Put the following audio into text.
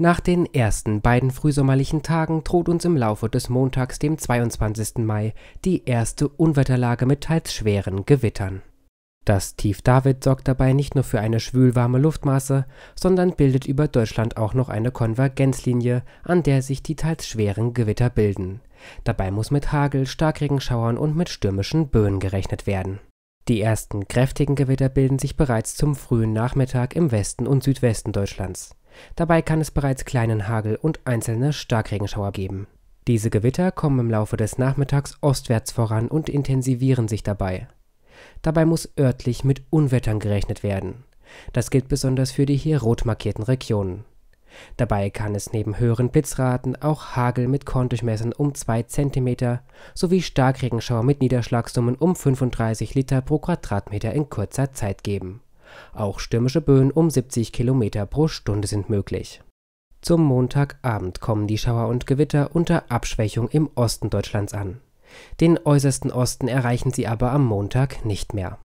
Nach den ersten beiden frühsommerlichen Tagen droht uns im Laufe des Montags, dem 22. Mai, die erste Unwetterlage mit teils schweren Gewittern. Das Tief David sorgt dabei nicht nur für eine schwülwarme Luftmasse, sondern bildet über Deutschland auch noch eine Konvergenzlinie, an der sich die teils schweren Gewitter bilden. Dabei muss mit Hagel, Starkregenschauern und mit stürmischen Böen gerechnet werden. Die ersten kräftigen Gewitter bilden sich bereits zum frühen Nachmittag im Westen und Südwesten Deutschlands. Dabei kann es bereits kleinen Hagel und einzelne Starkregenschauer geben. Diese Gewitter kommen im Laufe des Nachmittags ostwärts voran und intensivieren sich dabei. Dabei muss örtlich mit Unwettern gerechnet werden. Das gilt besonders für die hier rot markierten Regionen. Dabei kann es neben höheren Blitzraten auch Hagel mit Korndurchmessern um 2 cm sowie Starkregenschauer mit Niederschlagssummen um 35 Liter pro Quadratmeter in kurzer Zeit geben auch stürmische Böen um 70 km pro Stunde sind möglich. Zum Montagabend kommen die Schauer und Gewitter unter Abschwächung im Osten Deutschlands an. Den äußersten Osten erreichen sie aber am Montag nicht mehr